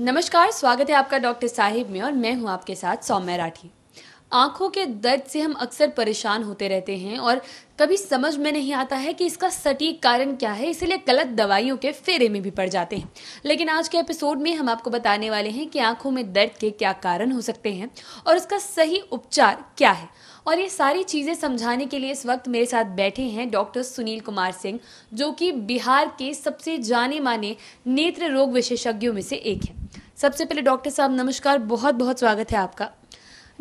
नमस्कार स्वागत है आपका डॉक्टर साहिब में और मैं हूं आपके साथ सौम्य राठी आंखों के दर्द से हम अक्सर परेशान होते रहते हैं और कभी समझ में नहीं आता है कि इसका सटीक कारण क्या है इसीलिए गलत दवाइयों के फेरे में भी पड़ जाते हैं लेकिन आज के एपिसोड में हम आपको बताने वाले हैं कि आंखों में दर्द के क्या कारण हो सकते हैं और उसका सही उपचार क्या है और ये सारी चीज़ें समझाने के लिए इस वक्त मेरे साथ बैठे हैं डॉक्टर सुनील कुमार सिंह जो कि बिहार के सबसे जाने माने नेत्र रोग विशेषज्ञों में से एक हैं सबसे पहले डॉक्टर साहब नमस्कार बहुत बहुत स्वागत है आपका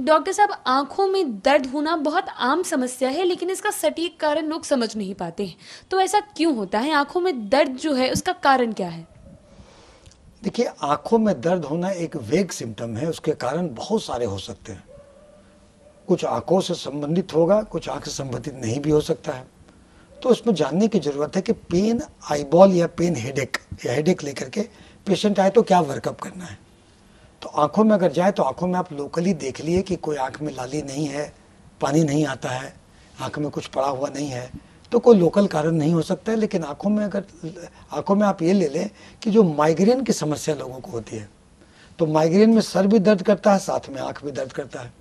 डॉक्टर साहब आंखों में दर्द होना बहुत आम समस्या है लेकिन इसका सटीक कारण लोग समझ नहीं पाते हैं तो ऐसा क्यों होता है आंखों में दर्द जो है उसका कारण क्या है देखिए आंखों में दर्द होना एक वेग सिम्टम है उसके कारण बहुत सारे हो सकते हैं कुछ आंखों से संबंधित होगा कुछ आंख से संबंधित नहीं भी हो सकता है तो उसमें जानने की जरूरत है कि पेन आईबॉल या पेन हेडेक या हेडेक लेकर के पेशेंट आए तो क्या वर्कअप करना है तो आंखों में अगर जाए तो आंखों में आप लोकली देख लिए कि कोई आंख में लाली नहीं है पानी नहीं आता है आंख में कुछ पड़ा हुआ नहीं है तो कोई लोकल कारण नहीं हो सकता है लेकिन आंखों में अगर आंखों में आप ये ले लें कि जो माइग्रेन की समस्या लोगों को होती है तो माइग्रेन में सर भी दर्द करता है साथ में आंख भी दर्द करता है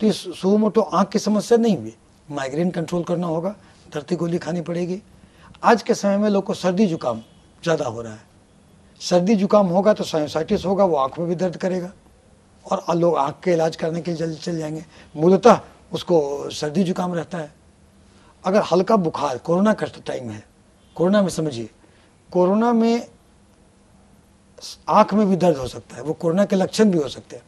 तो ये सो मोटो आँख की समस्या नहीं हुई माइग्रेन कंट्रोल करना होगा धरती गोली खानी पड़ेगी आज के समय में लोग को सर्दी जुकाम ज़्यादा हो रहा है सर्दी जुकाम होगा तो साइनोसाइटिस होगा वो आँख में भी दर्द करेगा और लोग आँख के इलाज करने के लिए जल्दी चल जाएंगे मूलतः उसको सर्दी जुकाम रहता है अगर हल्का बुखार कोरोना का टाइम है कोरोना में समझिए कोरोना में आँख में भी दर्द हो सकता है वो कोरोना के लक्षण भी हो सकते हैं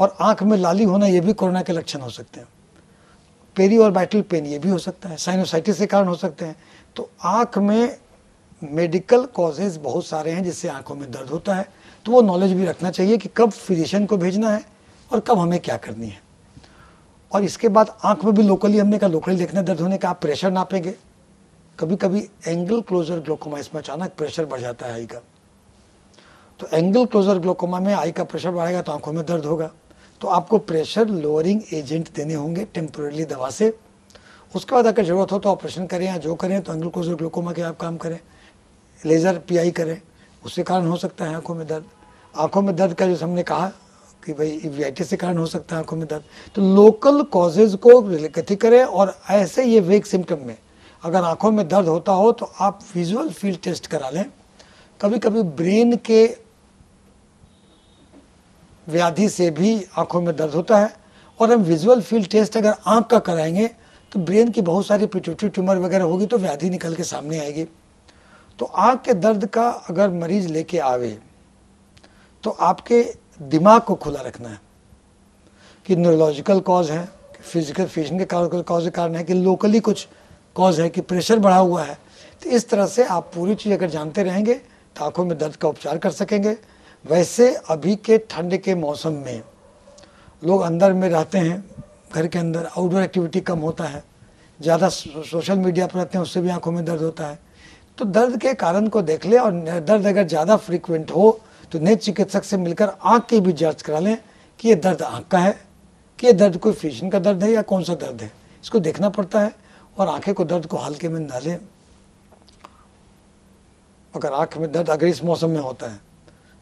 और आँख में लाली होना ये भी कोरोना के लक्षण हो सकते हैं पेरी और बैटल पेन ये भी हो सकता है साइनोसाइटिस के कारण हो सकते हैं तो आँख में मेडिकल कॉजेज बहुत सारे हैं जिससे आंखों में दर्द होता है तो वो नॉलेज भी रखना चाहिए कि कब फिजिशियन को भेजना है और कब हमें क्या करनी है और इसके बाद आंख में भी लोकली हमने कहा लोकली देखने दर्द होने का आप प्रेशर नापेंगे कभी कभी एंगल क्लोजर ग्लोकोमा इसमें अचानक प्रेशर बढ़ जाता है आई का तो एंगल क्लोजर ग्लोकोमा में आई का प्रेशर बढ़ेगा तो आंखों में दर्द होगा तो आपको प्रेशर लोअरिंग एजेंट देने होंगे टेम्पोरेली दवा से उसके बाद अगर जरूरत हो तो ऑपरेशन करें या जो करें तो एंगल क्लोजर ग्लोकोमा के आप काम करें लेज़र पीआई करें उससे कारण हो सकता है आँखों में दर्द आँखों में दर्द का जो हमने कहा कि भाई ईवीआईटिस से कारण हो सकता है आँखों में दर्द तो लोकल कॉजेज को कथित करें और ऐसे ये वेग सिम्टम में अगर आँखों में दर्द होता हो तो आप विजुअल फील्ड टेस्ट करा लें कभी कभी ब्रेन के व्याधि से भी आँखों में दर्द होता है और हम विजुअल फील्ड टेस्ट अगर आँख का कराएंगे तो ब्रेन की बहुत सारी पिट्यूटरी ट्यूमर वगैरह होगी तो व्याधि निकल के सामने आएगी तो आँख के दर्द का अगर मरीज लेके आवे तो आपके दिमाग को खुला रखना है कि न्यूरोलॉजिकल कॉज है कि फिजिकल फिशन के कारण कॉज के कारण है कि लोकली कुछ कॉज है कि प्रेशर बढ़ा हुआ है तो इस तरह से आप पूरी चीज़ अगर जानते रहेंगे तो आँखों में दर्द का उपचार कर सकेंगे वैसे अभी के ठंड के मौसम में लोग अंदर में रहते हैं घर के अंदर आउटडोर एक्टिविटी कम होता है ज़्यादा सोशल मीडिया पर रहते हैं उससे भी आँखों में दर्द होता है तो दर्द के कारण को देख लें और दर्द अगर ज़्यादा फ्रीक्वेंट हो तो नए चिकित्सक से मिलकर आँख की भी जांच करा लें कि ये दर्द आँख का है कि ये दर्द कोई फिशन का दर्द है या कौन सा दर्द है इसको देखना पड़ता है और आँखें को दर्द को हल्के में ना लें अगर आँख में दर्द अगर इस मौसम में होता है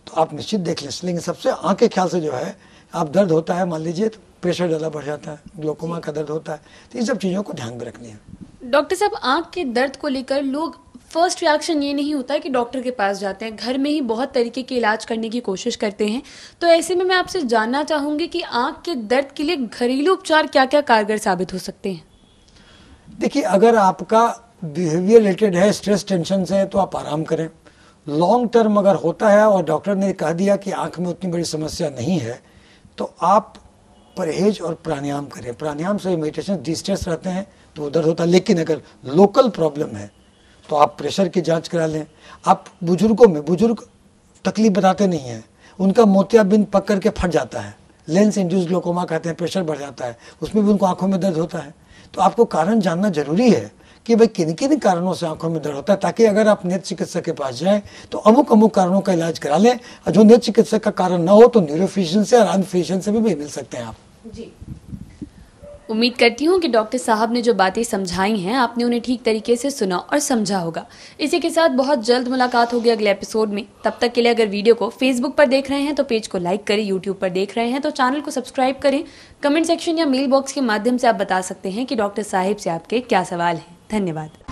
तो आप निश्चित देख लें लेकिन सबसे आँख के ख्याल से जो है आप दर्द होता है मान लीजिए तो प्रेशर ज़्यादा बढ़ जाता है ग्लोकोमा का दर्द होता है तो इन सब चीज़ों को ध्यान में रखनी है डॉक्टर साहब आँख के दर्द को लेकर लोग फर्स्ट रिएक्शन ये नहीं होता कि डॉक्टर के पास जाते हैं घर में ही बहुत तरीके के इलाज करने की कोशिश करते हैं तो ऐसे में मैं आपसे जानना चाहूंगी कि आँख के दर्द के लिए घरेलू उपचार क्या क्या कारगर साबित हो सकते हैं देखिए अगर आपका बिहेवियर रिलेटेड है स्ट्रेस टेंशन से तो आप आराम करें लॉन्ग टर्म अगर होता है और डॉक्टर ने कह दिया कि आँख में उतनी बड़ी समस्या नहीं है तो आप परहेज और प्राणायाम करें प्राणायाम से मेडिटेशन डिस्ट्रेस रहते हैं तो दर्द होता है लेकिन अगर लोकल प्रॉब्लम है तो आप प्रेशर की जांच करा लें आप बुजुर्गों में बुजुर्ग तकलीफ बताते नहीं हैं उनका मोतियाबिंद पक करके फट जाता है लेंस इंड्यूस ग्लोकोमा कहते हैं प्रेशर बढ़ जाता है उसमें भी उनको आंखों में दर्द होता है तो आपको कारण जानना जरूरी है कि भाई किन किन कारणों से आंखों में दर्द होता है ताकि अगर आप नेत्र चिकित्सक के पास जाएं तो अमुक अमुक कारणों का इलाज करा लें जो नेत्र चिकित्सक का कारण ना हो तो न्यूरोफिजन से और अनफिजन से भी, भी मिल सकते हैं आप जी उम्मीद करती हूँ कि डॉक्टर साहब ने जो बातें समझाई हैं आपने उन्हें ठीक तरीके से सुना और समझा होगा इसी के साथ बहुत जल्द मुलाकात होगी अगले एपिसोड में तब तक के लिए अगर वीडियो को फेसबुक पर देख रहे हैं तो पेज को लाइक करें यूट्यूब पर देख रहे हैं तो चैनल को सब्सक्राइब करें कमेंट सेक्शन या मेल बॉक्स के माध्यम से आप बता सकते हैं कि डॉक्टर साहिब से आपके क्या सवाल हैं धन्यवाद